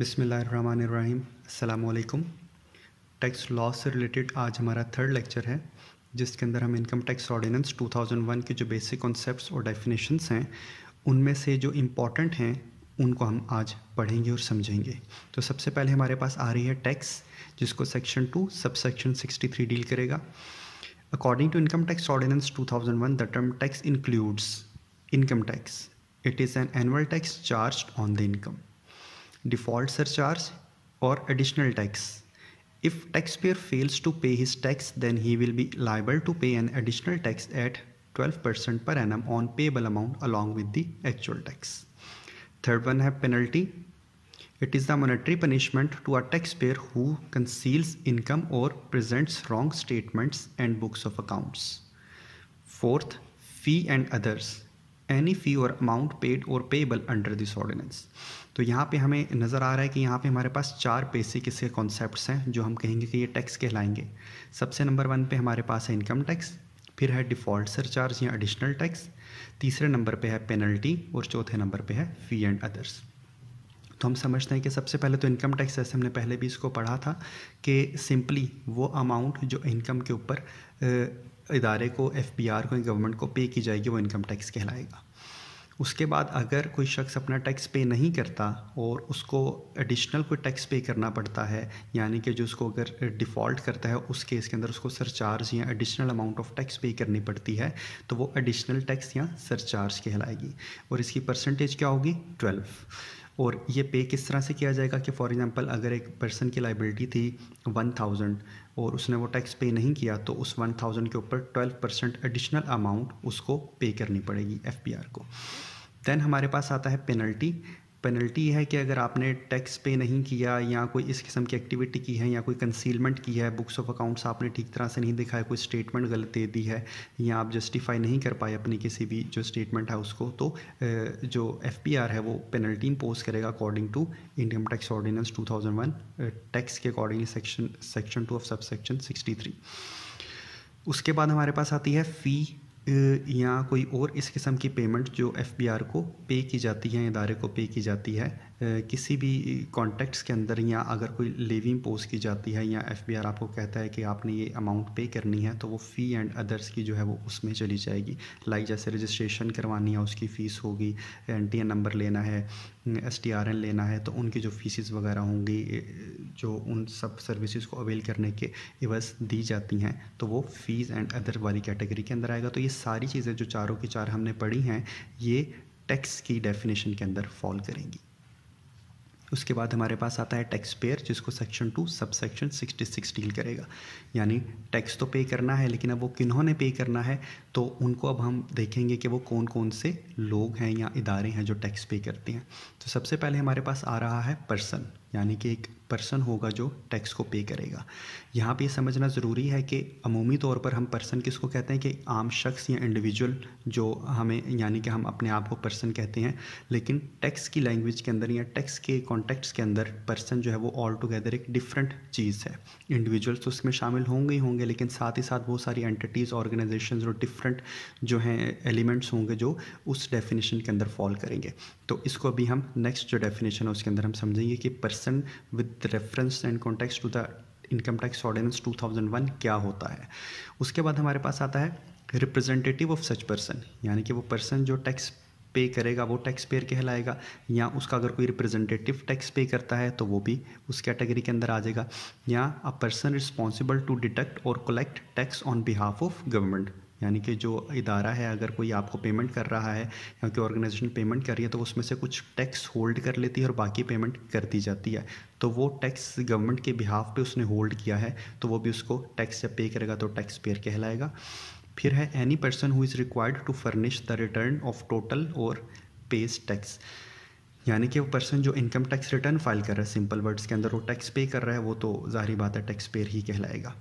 बसमीम अल्लाम tax law से रिलेटेड आज हमारा थर्ड लेक्चर है जिसके अंदर हम इनकम टैक्स ऑर्डिनेंस 2001 के जो बेसिक कॉन्सेप्ट्स और डेफिनेशंस हैं उनमें से जो इम्पॉर्टेंट हैं उनको हम आज पढ़ेंगे और समझेंगे तो सबसे पहले हमारे पास आ रही है टैक्स जिसको section two sub section sixty three deal करेगा according to income tax ordinance to the term tax includes income tax it is an annual tax charge on the income default surcharge or additional tax. If taxpayer fails to pay his tax then he will be liable to pay an additional tax at 12% per annum on payable amount along with the actual tax. Third one have penalty. It is the monetary punishment to a taxpayer who conceals income or presents wrong statements and books of accounts. Fourth, fee and others. Any fee or amount paid or payable under this ordinance. तो यहाँ पे हमें नज़र आ रहा है कि यहाँ पे हमारे पास चार बेसिक इसके कॉन्सेप्ट्स हैं जो हम कहेंगे कि ये टैक्स कहलाएंगे सबसे नंबर वन पे हमारे पास है इनकम टैक्स फिर है डिफ़ॉल्ट सरचार्ज या एडिशनल टैक्स तीसरे नंबर पे है पेनल्टी और चौथे नंबर पे है फ़ी एंड अदर्स तो हम समझते हैं कि सबसे पहले तो इनकम टैक्स जैसे हमने पहले भी इसको पढ़ा था कि सिंपली वो अमाउंट जो इनकम के ऊपर इदारे को एफ को गवर्नमेंट को पे की जाएगी वो इनकम टैक्स कहलाएगा उसके बाद अगर कोई शख्स अपना टैक्स पे नहीं करता और उसको एडिशनल कोई टैक्स पे करना पड़ता है यानी कि जो उसको अगर डिफ़ॉल्ट करता है उस केस के अंदर उसको सरचार्ज या एडिशनल अमाउंट ऑफ टैक्स पे करनी पड़ती है तो वो एडिशनल टैक्स या सरचार्ज कहलाएगी और इसकी परसेंटेज क्या होगी ट्वेल्व और ये पे किस तरह से किया जाएगा कि फॉर एग्जांपल अगर एक पर्सन की लाइबिलिटी थी वन थाउजेंड और उसने वो टैक्स पे नहीं किया तो उस वन थाउजेंड के ऊपर ट्वेल्व परसेंट एडिशनल अमाउंट उसको पे करनी पड़ेगी एफ को देन हमारे पास आता है पेनल्टी पेनल्टी है कि अगर आपने टैक्स पे नहीं किया या कोई इस किस्म की एक्टिविटी की है या कोई कंसीलमेंट की है बुक्स ऑफ अकाउंट्स आपने ठीक तरह से नहीं दिखा है कोई स्टेटमेंट गलत दे दी है या आप जस्टिफाई नहीं कर पाए अपनी किसी भी जो स्टेटमेंट है उसको तो जो एफ है वो पेनल्टी इम्पोज करेगा according to income tax ordinance to tax के according section section two of sub section sixty उसके बाद हमारे पास आती है फ़ी या कोई और इस किस्म की पेमेंट जो एफ बी आर को पे की जाती है इदारे को पे की जाती है किसी भी कॉन्टैक्ट्स के अंदर या अगर कोई लिविंग पोस्ट की जाती है या एफ आपको कहता है कि आपने ये अमाउंट पे करनी है तो वो फ़ी एंड अदर्स की जो है वो उसमें चली जाएगी लाइक जैसे रजिस्ट्रेशन करवानी है उसकी फ़ीस होगी एन नंबर लेना है एस लेना है तो उनकी जो फ़ीसिस वगैरह होंगी जो उन सब सर्विसेज को अवेल करने के इवज़ दी जाती हैं तो वो फ़ीस एंड अदर वाली कैटेगरी के अंदर आएगा तो ये सारी चीज़ें जो चारों की चार हमने पढ़ी हैं ये टैक्स की डेफिनेशन के अंदर फॉल करेंगी उसके बाद हमारे पास आता है टैक्स पेयर जिसको section two sub section sixty six deal करेगा यानी टैक्स तो पे करना है लेकिन अब वो किन्होंने पे करना है तो उनको अब हम देखेंगे कि वो कौन कौन से लोग हैं या इदारे हैं जो टैक्स पे करते हैं तो सबसे पहले हमारे पास आ रहा है पर्सन यानी कि एक पर्सन होगा जो टैक्स को पे करेगा यहाँ पे समझना ज़रूरी है कि अमूमी तौर पर हम पर्सन किसको कहते हैं कि आम शख्स या इंडिविजुअल जो हमें यानी कि हम अपने आप को पर्सन कहते हैं लेकिन टैक्स की लैंग्वेज के अंदर या टैक्स के कॉन्टेक्ट्स के अंदर पर्सन जो है वो ऑल टुगेदर एक डिफरेंट चीज़ है इंडिविजुअल्स तो उसमें शामिल होंगे ही होंगे लेकिन साथ ही साथ बहुत सारी एंटिटीज़ ऑर्गेनाइजेशन और डिफरेंट जो हैं एलिमेंट्स होंगे जो उस डेफिनेशन के अंदर फॉल करेंगे तो इसको अभी हम नेक्स्ट जो डेफिनेशन है उसके अंदर हम समझेंगे कि person with reference and context to the income tax ordinance 2001 क्या होता है उसके बाद हमारे पास आता है रिप्रेजेंटेटिव ऑफ सच पर्सन यानी कि वो पर्सन जो टैक्स पे करेगा वो टैक्स पेयर कहलाएगा या उसका अगर कोई रिप्रेजेंटेटिव टैक्स पे करता है तो वो भी उस कैटेगरी के अंदर आ जाएगा या a person responsible to detect और collect tax on behalf of government यानी कि जो इदारा है अगर कोई आपको पेमेंट कर रहा है या कोई ऑर्गेनाइजेशन पेमेंट कर रही है तो उसमें से कुछ टैक्स होल्ड कर लेती है और बाकी पेमेंट कर दी जाती है तो वो टैक्स गवर्नमेंट के बिहाफ पे उसने होल्ड किया है तो वो भी उसको टैक्स जब पे करेगा तो टैक्स पेयर कहलाएगा फिर है any person who is required to furnish the return of total or pays tax यानी कि वो पर्सन जो इनकम टैक्स रिटर्न फाइल कर रहा है सिंपल वर्ड्स के अंदर वो टैक्स पे कर रहा है वो तो जाहिर बात है टैक्स पेयर ही कहलाएगा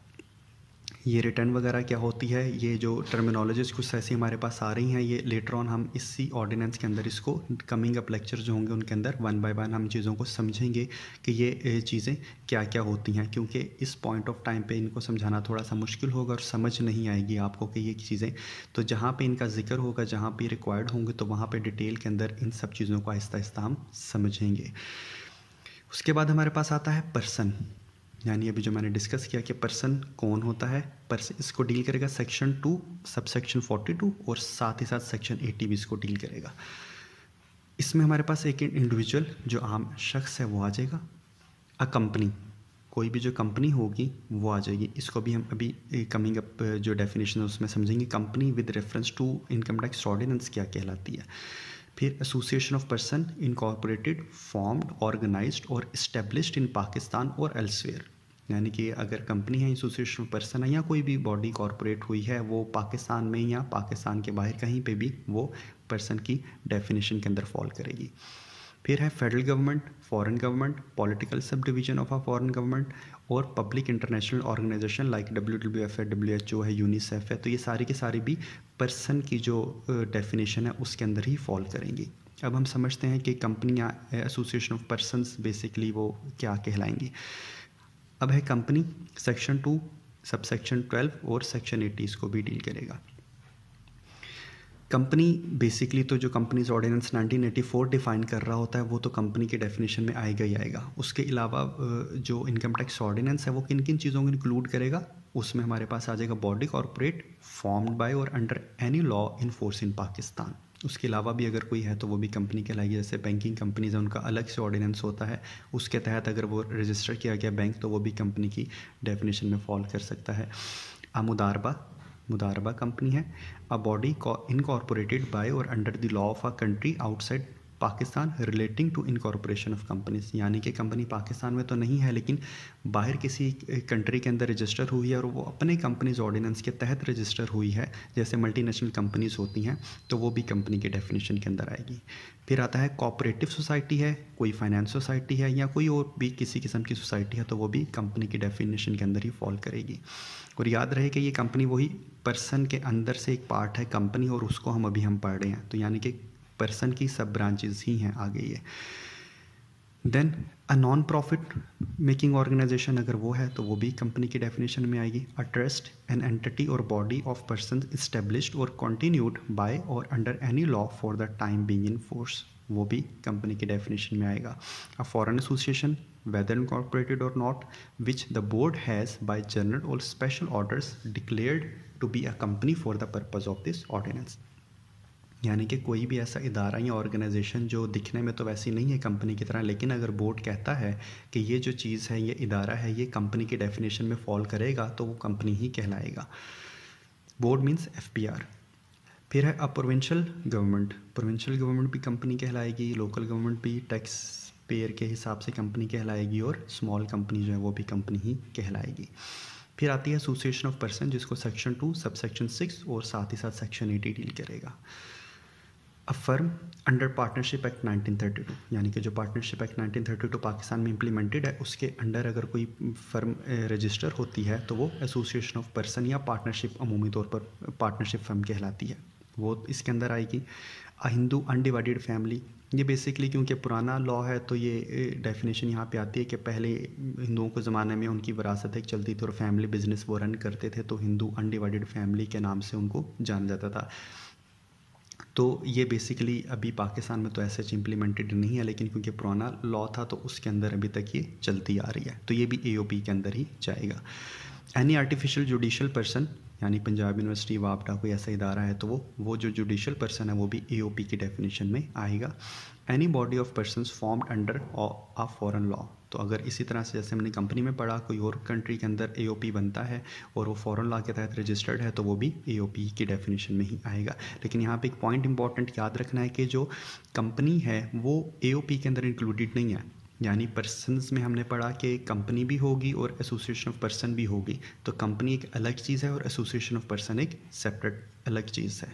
ये रिटर्न वगैरह क्या होती है ये जो टर्मिनोलॉजीज कुछ ऐसी हमारे पास आ रही हैं ये लेटर ऑन हम इसी ऑर्डिनेंस के अंदर इसको कमिंग अप लेक्चर जो होंगे उनके अंदर वन बाय वन हम चीज़ों को समझेंगे कि ये चीज़ें क्या क्या होती हैं क्योंकि इस पॉइंट ऑफ टाइम पे इनको समझाना थोड़ा सा मुश्किल होगा और समझ नहीं आएगी आपको कि ये चीज़ें तो जहाँ पर इनका जिक्र होगा जहाँ पर रिक्वायर्ड होंगे तो वहाँ पर डिटेल के अंदर इन सब चीज़ों को आहिस्ता आहिस्ता हम समझेंगे उसके बाद हमारे पास आता है पर्सन यानी अभी जो मैंने डिस्कस किया कि पर्सन कौन होता है पर्सन इसको डील करेगा section two sub section forty two और साथ ही साथ सेक्शन एटी भी इसको डील करेगा इसमें हमारे पास एक इंडिविजुअल जो आम शख्स है वो आ जाएगा अ कंपनी कोई भी जो कंपनी होगी वो आ जाएगी इसको भी हम अभी कमिंग अप जो डेफिनेशन है उसमें समझेंगे company with reference to income tax ordinance क्या कहलाती है फिर association of person incorporated formed organised or established in Pakistan or elsewhere यानी कि अगर कंपनी है एसोसिएशन ऑफ पर्सन है या कोई भी बॉडी कॉरपोरेट हुई है वो पाकिस्तान में या पाकिस्तान के बाहर कहीं पे भी वो पर्सन की डेफिनेशन के अंदर फॉल करेगी फिर है federal government foreign government political sub division of a foreign government or public international organisation like W W F है डब्ल्यू एच ओ है यूनिसेफ है तो ये सारी के सारी भी पर्सन की जो डेफिनेशन है उसके अंदर ही फॉल करेंगी अब हम समझते हैं कि कंपनियाँ एसोसिएशन ऑफ पर्सन बेसिकली वो क्या कहलाएंगी अब है company section two sub section twelve और सेक्शन एटीज़ को भी डील करेगा कंपनी बेसिकली तो जो कंपनीज ऑर्डिनेंस 1984 डिफाइन कर रहा होता है वो तो कंपनी के डेफिनेशन में आएगा ही आएगा उसके अलावा जो इनकम टैक्स ऑर्डिनेंस है वो किन किन चीज़ों को इंक्लूड करेगा उसमें हमारे पास आ जाएगा body corporate formed by or under any law in force in Pakistan उसके अलावा भी अगर कोई है तो वो भी कंपनी कहलाएगी जैसे बैंकिंग कंपनीज है उनका अलग से ऑर्डिनेंस होता है उसके तहत अगर वो रजिस्टर किया गया बैंक तो वो भी कंपनी की डेफिनेशन में फॉल कर सकता है आमुदारबा मुदारबा कंपनी है a body incorporated by or under the law of a country outside Pakistan relating to incorporation of companies यानी कि कंपनी पाकिस्तान में तो नहीं है लेकिन बाहर किसी कंट्री के अंदर रजिस्टर हुई है और वो अपने कंपनीज ऑर्डिनेंस के तहत रजिस्टर हुई है जैसे मल्टीनेशनल कंपनीज होती हैं तो वो भी कंपनी के डेफिनेशन के अंदर आएगी फिर आता है कॉपरेटिव सोसाइटी है कोई फाइनेंस सोसाइटी है या कोई और भी किसी किस्म की सोसाइटी है तो वो भी कंपनी की डेफिनेशन के अंदर ही फॉल करेगी और याद रहे कि ये कंपनी वही पर्सन के अंदर से एक पार्ट है कंपनी और उसको हम अभी हम पढ़ रहे हैं तो यानी कि पर्सन की सब ब्रांचेज ही हैं आगे ये then a non profit making organisation अगर वो है तो वो भी कंपनी की डेफिनेशन में आएगी a trust an entity or body of person established or continued by or under any law for the time being in force वो भी कंपनी की डेफिनेशन में आएगा a foreign association whether incorporated or not which the board has by general or special orders declared to be a company for the purpose of this ordinance यानी कि कोई भी ऐसा इदारा या ऑर्गेनाइजेशन जो दिखने में तो वैसी नहीं है कंपनी की तरह लेकिन अगर बोर्ड कहता है कि ये जो चीज़ है ये इदारा है ये कंपनी के डेफिनेशन में फॉल करेगा तो वो कंपनी ही कहलाएगा बोर्ड मीन्स एफ फिर है अब प्रोविंशल गवर्नमेंट प्रोविंशल गवर्नमेंट भी कंपनी कहलाएगी लोकल गवर्नमेंट भी टैक्स पेयर के हिसाब से कंपनी कहलाएगी और स्मॉल कंपनी जो है वो भी कंपनी ही कहलाएगी फिर आती है एसोसिएशन ऑफ पर्सन जिसको section two sub section six और साथ ही साथ सेक्शन एटी डील करेगा a firm under partnership act 1932 यानी कि जो पार्टनरशिप एक्ट 1932 पाकिस्तान में इम्प्लीमेंटेड है उसके अंडर अगर कोई फर्म रजिस्टर होती है तो वो एसोसिएशन ऑफ पर्सन या पार्टनरशिप अमूमी तौर पर पार्टनरशिप फर्म कहलाती है वो इसके अंदर आएगी अ हिंदू अनडिवाइडेड फैमिली ये बेसिकली क्योंकि पुराना लॉ है तो ये डेफिनेशन यहाँ पे आती है कि पहले हिंदुओं के ज़माने में उनकी वरासत एक चलती थी और फैमिली बिजनेस वो रन करते थे तो हिंदू अनडिवाइडेड फैमिली के नाम से उनको जाना जाता था तो ये बेसिकली अभी पाकिस्तान में तो ऐसे इम्प्लीमेंटेड नहीं है लेकिन क्योंकि पुराना लॉ था तो उसके अंदर अभी तक ये चलती आ रही है तो ये भी ए के अंदर ही जाएगा एनी आर्टिफिशियल जुडिशल पर्सन यानी पंजाब यूनिवर्सिटी वापडा कोई ऐसा इदारा है तो वो वो जो जुडिशल पर्सन है वो भी ए की डेफिनेशन में आएगा any body of person formed under a foreign law तो अगर इसी तरह से जैसे हमने कंपनी में पढ़ा कोई और कंट्री के अंदर ए बनता है और वो फ़ॉरन लॉ के तहत रजिस्टर्ड है तो वो भी ए की डेफिनेशन में ही आएगा लेकिन यहाँ पर एक पॉइंट इंपॉर्टेंट याद रखना है कि जो कंपनी है वो ए के अंदर इंक्लूडेड नहीं है यानी पर्सनस में हमने पढ़ा कि कंपनी भी होगी और एसोसिएशन ऑफ पर्सन भी होगी तो कंपनी एक अलग चीज़ है और एसोसिएशन ऑफ पर्सन एक सेपरेट अलग चीज़ है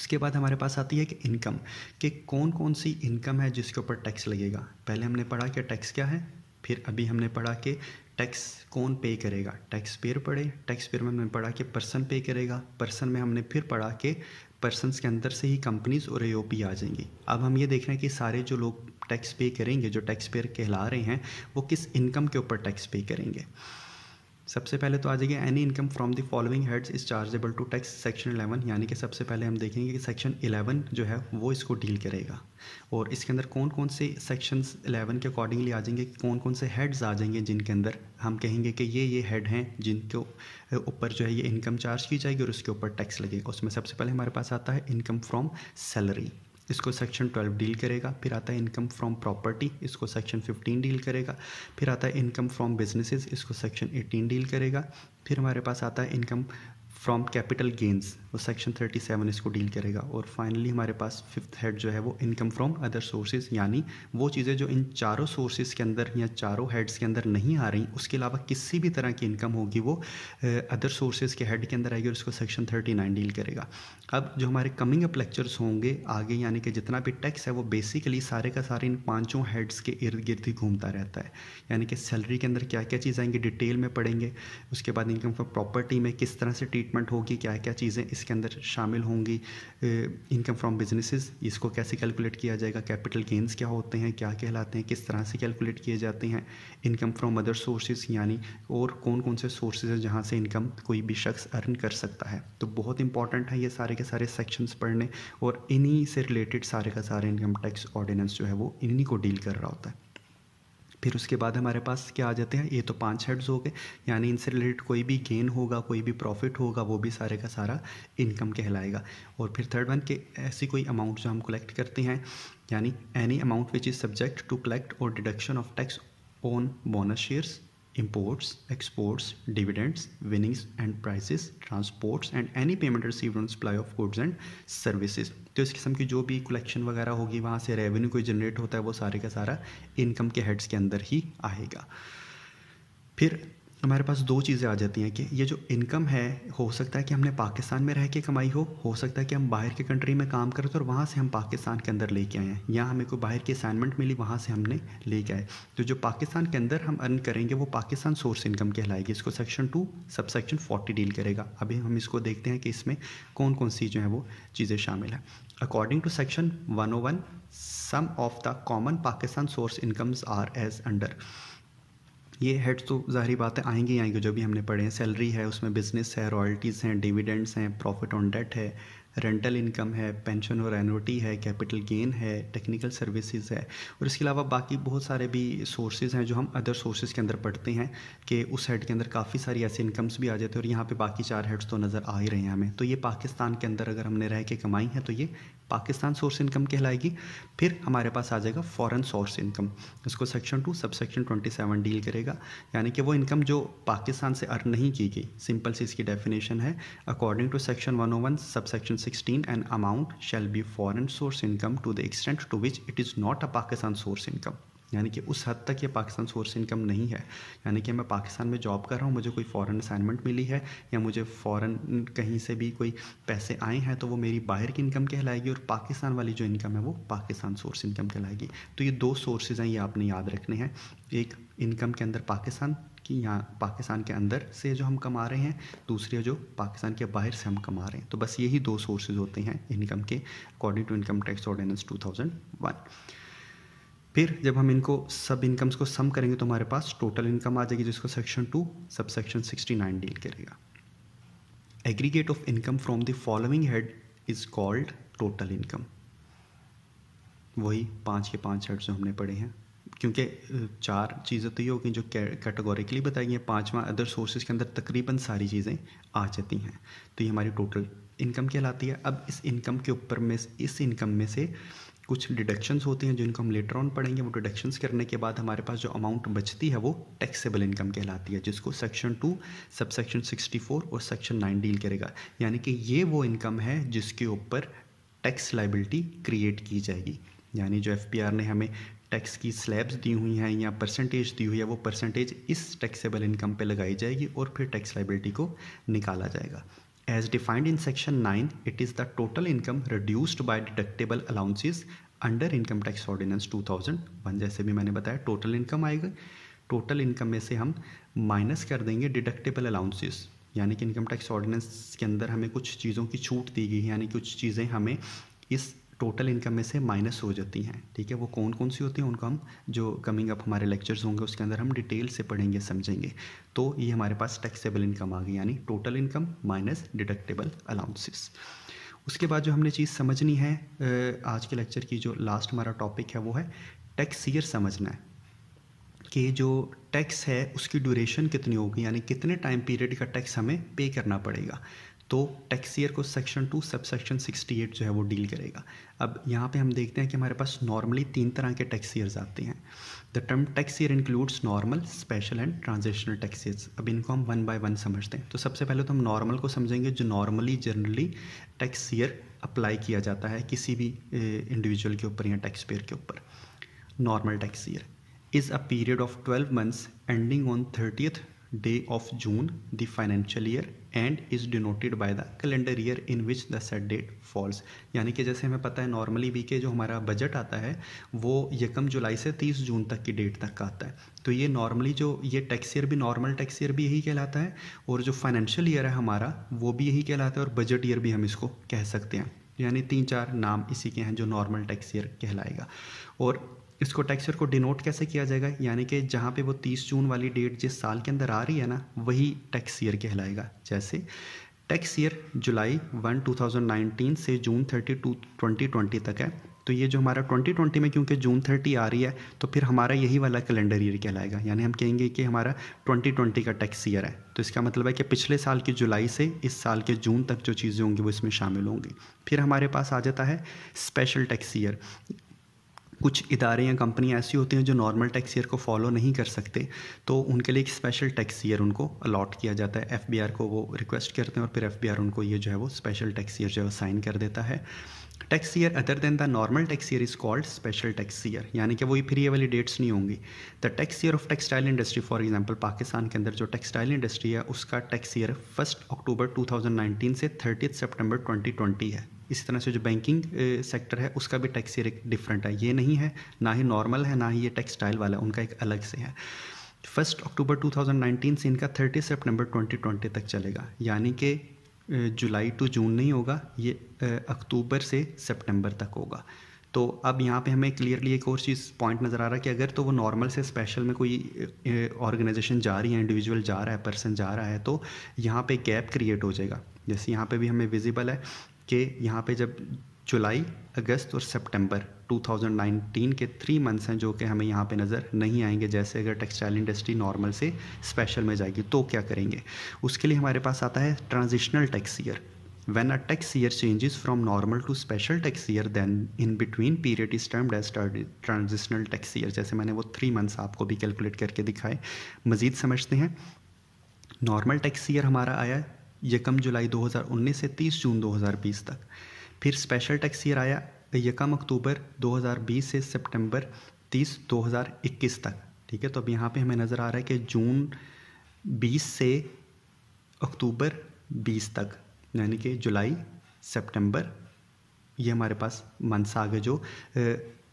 उसके बाद हमारे पास आती है कि इनकम कि कौन कौन सी इनकम है जिसके ऊपर टैक्स लगेगा पहले हमने पढ़ा कि टैक्स क्या है फिर अभी हमने पढ़ा कि टैक्स कौन पे करेगा टैक्स पेयर पढ़े टैक्स पेयर में हमने पढ़ा कि पर्सन पे करेगा पर्सन में हमने फिर पढ़ा कि पर्सनस के अंदर से ही कंपनीज और ए आ जाएंगी अब हम ये देख रहे हैं कि सारे जो लोग टैक्स पे करेंगे जो टैक्स पेयर कहला रहे हैं वो किस इनकम के ऊपर टैक्स पे करेंगे सबसे पहले तो आ जाएगी any income from the following heads is chargeable to tax section 11 यानी कि सबसे पहले हम देखेंगे कि सेक्शन 11 जो है वो इसको डील करेगा और इसके अंदर कौन कौन से सेक्शंस 11 के अकॉर्डिंगली आ जाएंगे कौन कौन से हेड्स आ जाएंगे जिनके अंदर हम कहेंगे कि ये ये हेड हैं जिनके ऊपर जो है ये इनकम चार्ज की जाएगी और उसके ऊपर टैक्स लगेगा उसमें सबसे पहले हमारे पास आता है इनकम फ्रॉम सैलरी इसको सेक्शन 12 डील करेगा फिर आता है इनकम फ्रॉम प्रॉपर्टी इसको सेक्शन 15 डील करेगा फिर आता है इनकम फ्रॉम बिजनेसेस इसको सेक्शन 18 डील करेगा फिर हमारे पास आता है इनकम फ्रॉम कैपिटल गेंस वो सेक्शन 37 इसको डील करेगा और फाइनली हमारे पास फिफ्थ हेड जो है वो इनकम फ्रॉम अदर सोर्सेज यानी वो चीज़ें जो इन चारों सोर्सेज के अंदर या चारों हेड्स के अंदर नहीं आ रही उसके अलावा किसी भी तरह की इनकम होगी वो अदर सोर्सेज के हेड के अंदर आएगी और उसको सेक्शन 39 डील करेगा अब जो हमारे कमिंग अप लेक्चर्स होंगे आगे यानी कि जितना भी टैक्स है वो बेसिकली सारे का सारे इन पाँचों हेड्स के इर्द गिर्द ही घूमता रहता है यानी कि सैलरी के अंदर क्या क्या चीज़ आएंगी डिटेल में पढ़ेंगे उसके बाद इनकम फॉर प्रॉपर्टी में किस तरह से ट्रीट ट्रीटमेंट होगी क्या क्या चीज़ें इसके अंदर शामिल होंगी इनकम फ्रॉम बिजनेसेस इसको कैसे कैलकुलेट किया जाएगा कैपिटल गेंस क्या होते हैं क्या कहलाते हैं किस तरह से कैलकुलेट किए जाते हैं इनकम फ्रॉम अदर सोर्सेज यानी और कौन कौन से सोर्सेज हैं जहाँ से इनकम कोई भी शख्स अर्न कर सकता है तो बहुत इंपॉर्टेंट है ये सारे के सारे सेक्शंस पढ़ने और इन्हीं से रिलेटेड सारे का सारे इनकम टैक्स ऑर्डिनेंस जो है वो इन्हीं को डील कर रहा होता है फिर उसके बाद हमारे पास क्या आ जाते हैं ये तो पांच हेड्स हो गए यानी इनसे रिलेटेड कोई भी गेन होगा कोई भी प्रॉफिट होगा वो भी सारे का सारा इनकम कहलाएगा और फिर थर्ड वन के ऐसी कोई अमाउंट जो हम कलेक्ट करते हैं यानी any amount which is subject to collect or deduction of tax on bonus shares imports, exports, dividends, winnings and prices, transports and any payment received on supply of goods and services. तो इस किस्म की जो भी collection वगैरह होगी वहाँ से रेवेन्यू कोई जनरेट होता है वो सारे का सारा इनकम के हेड्स के अंदर ही आएगा फिर हमारे पास दो चीज़ें आ जाती हैं कि ये जो इनकम है हो सकता है कि हमने पाकिस्तान में रह के कमाई हो हो सकता है कि हम बाहर के कंट्री में काम करें तो और वहाँ से हम पाकिस्तान के अंदर लेके आए हैं या हमें कोई बाहर की असाइनमेंट मिली वहाँ से हमने लेके आए तो जो पाकिस्तान के अंदर हम अर्न करेंगे वो पाकिस्तान सोर्स इनकम कहलाएगी इसको section two sub section forty deal करेगा अभी हम इसको देखते हैं कि इसमें कौन कौन सी जो है वो चीज़ें शामिल हैं according to section one some of the common Pakistan source incomes are as under ये हेड्स तो ज़ाहरी बात है आएंगे ही आएंगे जो भी हमने पढ़े हैं सैलरी है उसमें बिजनेस है रॉयल्टीज़ हैं डिविडेंड्स हैं प्रॉफिट ऑन डेट है रेंटल इनकम है पेंशन और एनोटी है कैपिटल गेन है टेक्निकल सर्विसेज है और इसके अलावा बाकी बहुत सारे भी सोर्सेज हैं जो हम अदर सोर्सेज के अंदर पढ़ते हैं कि उस हेड के अंदर काफ़ी सारी ऐसी इनकम्स भी आ जाते हैं और यहाँ पे बाकी चार हेड्स तो नज़र आ ही रहे हैं हमें तो ये पाकिस्तान के अंदर अगर हमने रह के कमाई है तो ये पाकिस्तान सोर्स इनकम कहलाएगी फिर हमारे पास आ जाएगा फॉरेन सोर्स इनकम इसको section two sub section twenty seven deal करेगा यानी कि वो इनकम जो पाकिस्तान से अर्न नहीं की गई सिंपल सी इसकी डेफिनेशन है according to section one O one sub section sixteen and amount shall be foreign source income to the extent to which it is not a Pakistan source income यानी कि उस हद तक ये पाकिस्तान सोर्स इनकम नहीं है यानी कि मैं पाकिस्तान में जॉब कर रहा हूँ मुझे कोई फ़ॉरन असाइनमेंट मिली है या मुझे फॉरेन कहीं से भी कोई पैसे आए हैं तो वो मेरी बाहर की इनकम कहलाएगी और पाकिस्तान वाली जो इनकम है वो पाकिस्तान सोर्स इनकम कहलाएगी तो ये दो सोर्सेज हैं ये आपने याद रखने हैं एक इनकम के अंदर पाकिस्तान कि यहाँ पाकिस्तान के अंदर से जो हम कमा रहे हैं दूसरी है जो पाकिस्तान के बाहर से हम कमा रहे हैं तो बस यही दो सोर्सेज होते हैं इनकम के according to income tax ordinance 2001 फिर जब हम इनको सब इनकम्स को सम करेंगे तो हमारे पास टोटल इनकम आ जाएगी जिसको section two sub section sixty nine deal करेगा aggregate of income from the following head is called total income वही पाँच के पाँच हेड जो हमने पढ़े हैं क्योंकि चार चीज़ें तो ये हो गई जो कैटेगोरिकली बताई गई हैं पाँचवा अदर सोर्सेज के अंदर तकरीबन सारी चीज़ें आ जाती हैं तो ये हमारी टोटल इनकम कहलाती है अब इस इनकम के ऊपर में इस इनकम में से कुछ डिडक्शंस होते हैं जिनको हम लेटर ऑन पढ़ेंगे वो डिडक्शंस करने के बाद हमारे पास जो अमाउंट बचती है वो टैक्सेबल इनकम कहलाती है जिसको section two sub section sixty four और सेक्शन नाइन डील करेगा यानी कि ये वो इनकम है जिसके ऊपर टैक्स लाइबिलिटी क्रिएट की जाएगी यानी जो एफ ने हमें टैक्स की स्लैब्स दी हुई हैं या परसेंटेज दी हुई है वो परसेंटेज इस टैक्सेबल इनकम पे लगाई जाएगी और फिर टैक्स लाइबिलिटी को निकाला जाएगा as defined in section nine it is the total income reduced by deductible allowances under income tax ordinance two thousand one जैसे भी मैंने बताया टोटल इनकम आएगा टोटल इनकम में से हम माइनस कर देंगे डिडक्टेबल अलाउंसिस यानी कि इनकम टैक्स ऑर्डिनेंस के अंदर हमें कुछ चीज़ों की छूट दी गई है यानी कुछ चीज़ें हमें इस टोटल इनकम में से माइनस हो जाती हैं ठीक है वो कौन कौन सी होती हैं उनको हम जो कमिंग अप हमारे लेक्चर्स होंगे उसके अंदर हम डिटेल से पढ़ेंगे समझेंगे तो ये हमारे पास टैक्सेबल इनकम आ गई यानी total income minus deductible allowances उसके बाद जो हमने चीज़ समझनी है आज के लेक्चर की जो लास्ट हमारा टॉपिक है वो है टैक्स ईयर समझना है कि जो टैक्स है उसकी ड्यूरेशन कितनी होगी यानी कितने टाइम पीरियड का टैक्स हमें पे करना पड़ेगा तो टैक्स ईयर को section two sub section sixty eight जो है वो डील करेगा अब यहाँ पे हम देखते हैं कि हमारे पास नॉर्मली तीन तरह के टैक्स ईयर्स आते हैं the term tax year includes normal special and transactional tax years अब इनको हम वन बाय वन समझते हैं तो सबसे पहले तो हम नॉर्मल को समझेंगे जो normally generally tax year apply किया जाता है किसी भी इंडिविजुअल के ऊपर या टैक्स पेयर के ऊपर normal tax year is a period of twelve months ending on thirtieth day of June the financial year end is denoted by the calendar year in which the set date falls यानी कि जैसे हमें पता है normally we के जो हमारा budget आता है वो यकम जुलाई से तीस जून तक की डेट तक का आता है तो ये नॉर्मली जो ये टैक्स ईयर भी नॉर्मल टैक्स ईयर भी यही कहलाता है और जो फाइनेंशियल ईयर है हमारा वो भी यही कहलाता है और बजट ईयर भी हम इसको कह सकते हैं यानी तीन चार नाम इसी के हैं जो नॉर्मल टैक्स ईयर कहलाएगा और इसको टेक्सचर को डिनोट कैसे किया जाएगा यानी कि जहाँ पे वो 30 जून वाली डेट जिस साल के अंदर आ रही है ना वही टैक्स ईयर कहलाएगा जैसे टैक्स ईयर जुलाई 1 2019 से जून 32 2020 तक है तो ये जो हमारा 2020 में क्योंकि जून 30 आ रही है तो फिर हमारा यही वाला कैलेंडर ईयर कहलाएगा यानी हम कहेंगे कि हमारा 2020 का टैक्स ईयर है तो इसका मतलब है कि पिछले साल की जुलाई से इस साल के जून तक जो चीज़ें होंगी वो इसमें शामिल होंगी फिर हमारे पास आ जाता है स्पेशल टैक्स ईयर कुछ इदारे या कंपनियाँ ऐसी होती हैं जो नॉर्मल टैक्स ईयर को फॉलो नहीं कर सकते तो उनके लिए एक स्पेशल टैक्स ईयर उनको अलॉट किया जाता है एफ को वो रिक्वेस्ट करते हैं और फिर एफ उनको ये जो है वो स्पेशल टैक्स ईयर जो है साइन कर देता है tax year other than the normal tax year is called special tax year यानी कि वही फिर ये वाली डेट्स नहीं होंगी the tax year of textile industry for example Pakistan के अंदर जो टेक्सटाइल इंडस्ट्री है उसका tax year first October two thousand nineteen से थर्टी ट्वेंटी ट्वेंटी है इसी तरह से जो बैंकिंग सेक्टर है उसका भी टैक्स रेट डिफरेंट है ये नहीं है ना ही नॉर्मल है ना ही ये टेक्सटाइल वाला उनका एक अलग से है फर्स्ट अक्टूबर 2019 से इनका 30 सितंबर 2020 तक चलेगा यानी कि जुलाई टू जून नहीं होगा ये अक्टूबर से सितंबर तक होगा तो अब यहाँ पे हमें क्लियरली एक और चीज़ पॉइंट नज़र आ रहा है कि अगर तो वो नॉर्मल से स्पेशल में कोई ऑर्गेनाइजेशन जा रही है इंडिविजुअल जा रहा है पर्सन जा रहा है तो यहाँ पे गैप क्रिएट हो जाएगा जैसे यहाँ पे भी हमें विजिबल है के यहाँ पे जब जुलाई अगस्त और सितंबर 2019 के थ्री मंथ्स हैं जो कि हमें यहाँ पे नज़र नहीं आएंगे जैसे अगर टेक्सटाइल इंडस्ट्री नॉर्मल से स्पेशल में जाएगी तो क्या करेंगे उसके लिए हमारे पास आता है transitional tax year when a tax year changes from normal to special tax year then in between period is term as transitional tax year जैसे मैंने वो थ्री मंथ्स आपको भी कैलकुलेट करके दिखाए मज़ीद समझते हैं नॉर्मल टैक्स ईयर हमारा आया यकम जुलाई 2019 से 30 जून 2020 तक फिर स्पेशल टैक्स ईयर आया यकम अक्टूबर 2020 से सितंबर 30 2021 तक ठीक है तो अब यहाँ पे हमें नज़र आ रहा है कि जून 20 से अक्टूबर 20 तक यानी कि जुलाई सितंबर ये हमारे पास मंथ्स आ गए जो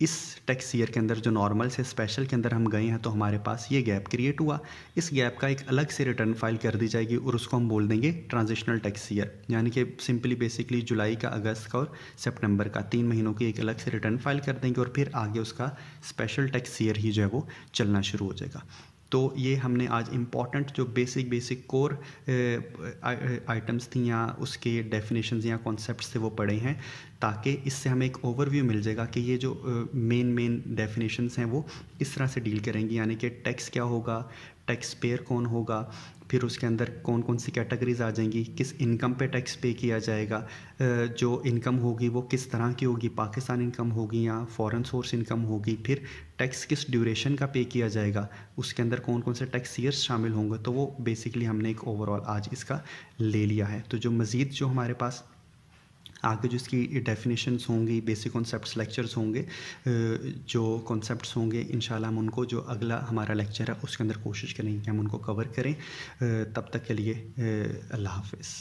इस टैक्स ईयर के अंदर जो नॉर्मल से स्पेशल के अंदर हम गए हैं तो हमारे पास ये गैप क्रिएट हुआ इस गैप का एक अलग से रिटर्न फाइल कर दी जाएगी और उसको हम बोल देंगे ट्रांजिशनल टैक्स ईयर यानी कि सिंपली बेसिकली जुलाई का अगस्त का और सितंबर का तीन महीनों की एक अलग से रिटर्न फाइल कर देंगे और फिर आगे उसका स्पेशल टैक्स ईयर ही जो है वो चलना शुरू हो जाएगा तो ये हमने आज इम्पॉर्टेंट जो बेसिक बेसिक कोर आइटम्स थी या उसके डेफिनेशन या कॉन्सेप्ट थे वो पढ़े हैं ताकि इससे हमें एक ओवरव्यू मिल जाएगा कि ये जो मेन मेन डेफिनेशंस हैं वो किस तरह से डील करेंगी यानी कि टैक्स क्या होगा टैक्स पेयर कौन होगा फिर उसके अंदर कौन कौन सी कैटेगरीज आ जाएंगी किस इनकम पे टैक्स पे किया जाएगा जो इनकम होगी वो किस तरह की होगी पाकिस्तान इनकम होगी या फॉरेन सोर्स इनकम होगी फिर टैक्स किस ड्यूरेशन का पे किया जाएगा उसके अंदर कौन कौन से टैक्स ईयर्स शामिल होंगे तो वो बेसिकली हमने एक ओवरऑल आज इसका ले लिया है तो जो मज़ीद जो हमारे पास आगे जो इसकी डेफिनेशंस होंगी बेसिक कॉन्सेप्ट लेक्चर्स होंगे जो कॉन्सेप्ट होंगे इन हम उनको जो अगला हमारा लेक्चर है उसके अंदर कोशिश करेंगे कि हम उनको कवर करें तब तक के लिए अल्लाह हाफिज़